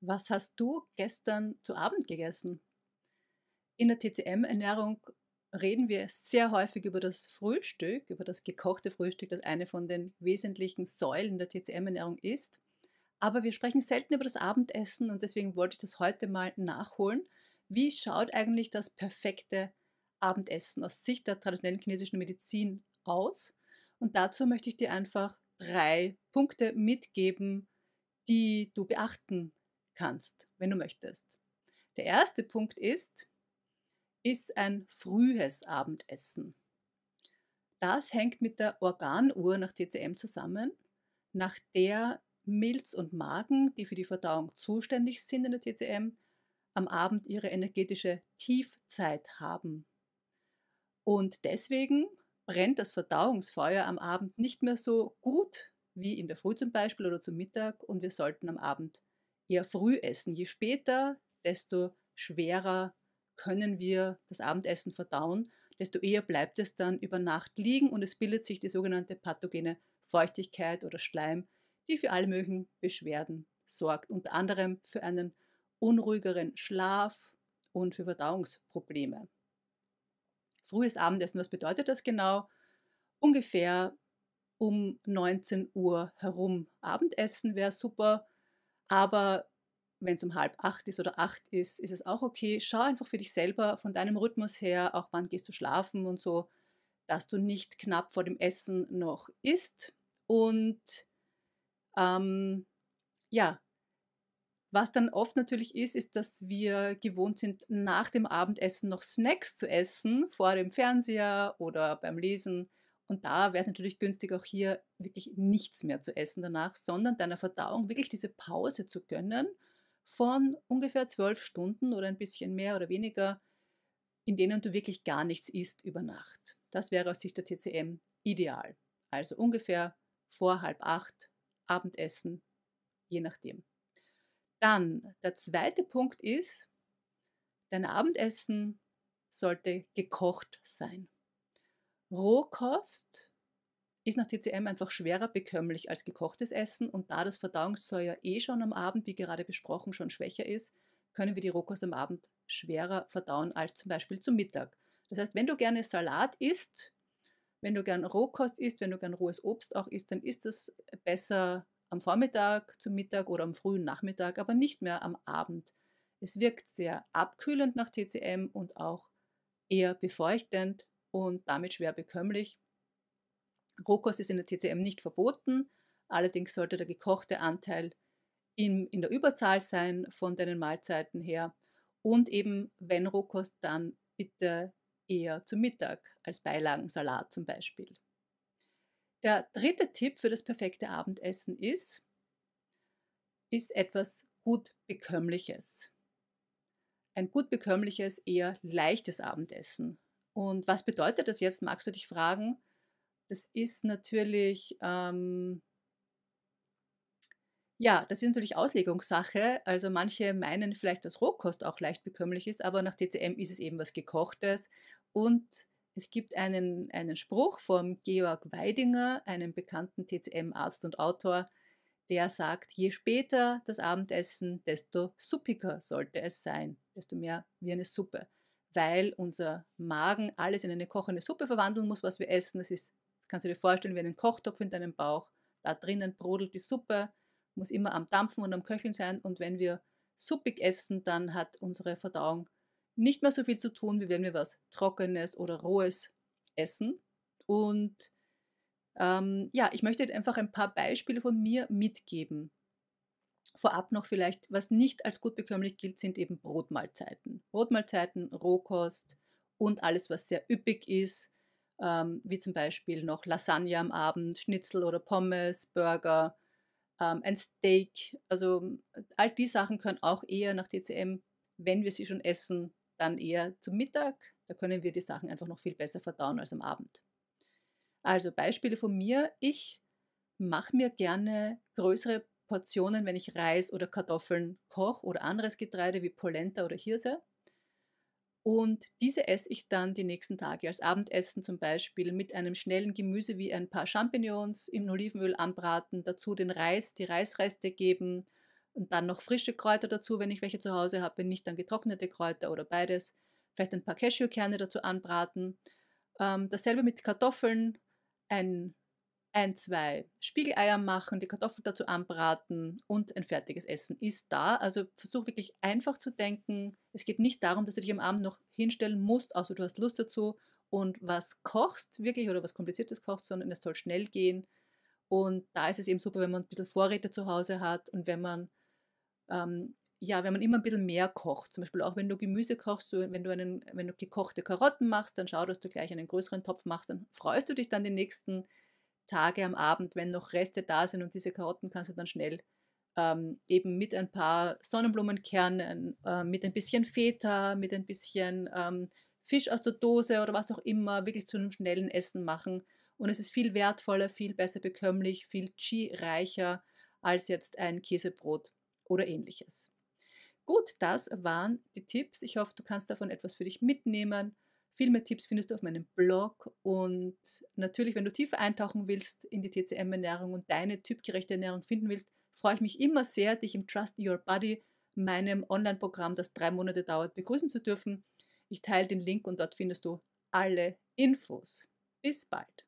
Was hast du gestern zu Abend gegessen? In der TCM-Ernährung reden wir sehr häufig über das Frühstück, über das gekochte Frühstück, das eine von den wesentlichen Säulen der TCM-Ernährung ist. Aber wir sprechen selten über das Abendessen und deswegen wollte ich das heute mal nachholen. Wie schaut eigentlich das perfekte Abendessen aus Sicht der traditionellen chinesischen Medizin aus? Und dazu möchte ich dir einfach drei Punkte mitgeben, die du beachten kannst, wenn du möchtest. Der erste Punkt ist, ist ein frühes Abendessen. Das hängt mit der Organuhr nach TCM zusammen, nach der Milz und Magen, die für die Verdauung zuständig sind in der TCM, am Abend ihre energetische Tiefzeit haben. Und deswegen brennt das Verdauungsfeuer am Abend nicht mehr so gut wie in der Früh zum Beispiel oder zum Mittag und wir sollten am Abend eher früh essen. Je später, desto schwerer können wir das Abendessen verdauen, desto eher bleibt es dann über Nacht liegen und es bildet sich die sogenannte pathogene Feuchtigkeit oder Schleim, die für alle möglichen Beschwerden sorgt, unter anderem für einen unruhigeren Schlaf und für Verdauungsprobleme. Frühes Abendessen, was bedeutet das genau? Ungefähr um 19 Uhr herum Abendessen wäre super. Aber wenn es um halb acht ist oder acht ist, ist es auch okay. Schau einfach für dich selber von deinem Rhythmus her, auch wann gehst du schlafen und so, dass du nicht knapp vor dem Essen noch isst. Und ähm, ja, was dann oft natürlich ist, ist, dass wir gewohnt sind, nach dem Abendessen noch Snacks zu essen, vor dem Fernseher oder beim Lesen. Und da wäre es natürlich günstig, auch hier wirklich nichts mehr zu essen danach, sondern deiner Verdauung wirklich diese Pause zu gönnen von ungefähr zwölf Stunden oder ein bisschen mehr oder weniger, in denen du wirklich gar nichts isst über Nacht. Das wäre aus Sicht der TCM ideal. Also ungefähr vor halb acht Abendessen, je nachdem. Dann der zweite Punkt ist, dein Abendessen sollte gekocht sein. Rohkost ist nach TCM einfach schwerer bekömmlich als gekochtes Essen und da das Verdauungsfeuer eh schon am Abend, wie gerade besprochen, schon schwächer ist, können wir die Rohkost am Abend schwerer verdauen als zum Beispiel zum Mittag. Das heißt, wenn du gerne Salat isst, wenn du gern Rohkost isst, wenn du gern rohes Obst auch isst, dann ist das besser am Vormittag, zum Mittag oder am frühen Nachmittag, aber nicht mehr am Abend. Es wirkt sehr abkühlend nach TCM und auch eher befeuchtend, und damit schwer bekömmlich. Rohkost ist in der TCM nicht verboten, allerdings sollte der gekochte Anteil in, in der Überzahl sein von deinen Mahlzeiten her und eben, wenn Rohkost, dann bitte eher zum Mittag als Beilagensalat zum Beispiel. Der dritte Tipp für das perfekte Abendessen ist, ist etwas gut bekömmliches. Ein gut bekömmliches, eher leichtes Abendessen und was bedeutet das jetzt, magst du dich fragen? Das ist natürlich, ähm, ja, das ist natürlich Auslegungssache. Also manche meinen vielleicht, dass Rohkost auch leicht bekömmlich ist, aber nach TCM ist es eben was Gekochtes. Und es gibt einen, einen Spruch vom Georg Weidinger, einem bekannten TCM-Arzt und Autor, der sagt, je später das Abendessen, desto suppiger sollte es sein, desto mehr wie eine Suppe weil unser Magen alles in eine kochende Suppe verwandeln muss, was wir essen. Das, ist, das kannst du dir vorstellen wie einen Kochtopf in deinem Bauch. Da drinnen brodelt die Suppe, muss immer am Dampfen und am Köcheln sein. Und wenn wir suppig essen, dann hat unsere Verdauung nicht mehr so viel zu tun, wie wenn wir was Trockenes oder Rohes essen. Und ähm, ja, ich möchte einfach ein paar Beispiele von mir mitgeben. Vorab noch vielleicht, was nicht als gut bekömmlich gilt, sind eben Brotmahlzeiten. Brotmahlzeiten, Rohkost und alles, was sehr üppig ist, ähm, wie zum Beispiel noch Lasagne am Abend, Schnitzel oder Pommes, Burger, ähm, ein Steak. Also all die Sachen können auch eher nach TCM, wenn wir sie schon essen, dann eher zum Mittag. Da können wir die Sachen einfach noch viel besser verdauen als am Abend. Also Beispiele von mir. Ich mache mir gerne größere Portionen, wenn ich Reis oder Kartoffeln koche oder anderes Getreide wie Polenta oder Hirse. Und diese esse ich dann die nächsten Tage als Abendessen zum Beispiel mit einem schnellen Gemüse wie ein paar Champignons im Olivenöl anbraten, dazu den Reis, die Reisreste geben und dann noch frische Kräuter dazu, wenn ich welche zu Hause habe, wenn nicht dann getrocknete Kräuter oder beides. Vielleicht ein paar Cashewkerne dazu anbraten. Ähm, dasselbe mit Kartoffeln, ein ein, zwei Spiegeleier machen, die Kartoffeln dazu anbraten und ein fertiges Essen ist da. Also versuch wirklich einfach zu denken. Es geht nicht darum, dass du dich am Abend noch hinstellen musst, außer du hast Lust dazu und was kochst wirklich oder was kompliziertes kochst, sondern es soll schnell gehen. Und da ist es eben super, wenn man ein bisschen Vorräte zu Hause hat und wenn man ähm, ja, wenn man immer ein bisschen mehr kocht, zum Beispiel auch wenn du Gemüse kochst, so wenn, du einen, wenn du gekochte Karotten machst, dann schau, dass du gleich einen größeren Topf machst, dann freust du dich dann den nächsten Tage am Abend, wenn noch Reste da sind und diese Karotten kannst du dann schnell ähm, eben mit ein paar Sonnenblumenkernen, äh, mit ein bisschen Feta, mit ein bisschen ähm, Fisch aus der Dose oder was auch immer wirklich zu einem schnellen Essen machen. Und es ist viel wertvoller, viel besser bekömmlich, viel chi-reicher als jetzt ein Käsebrot oder ähnliches. Gut, das waren die Tipps. Ich hoffe, du kannst davon etwas für dich mitnehmen viel mehr Tipps findest du auf meinem Blog und natürlich, wenn du tiefer eintauchen willst in die TCM-Ernährung und deine typgerechte Ernährung finden willst, freue ich mich immer sehr, dich im Trust Your Body, meinem Online-Programm, das drei Monate dauert, begrüßen zu dürfen. Ich teile den Link und dort findest du alle Infos. Bis bald.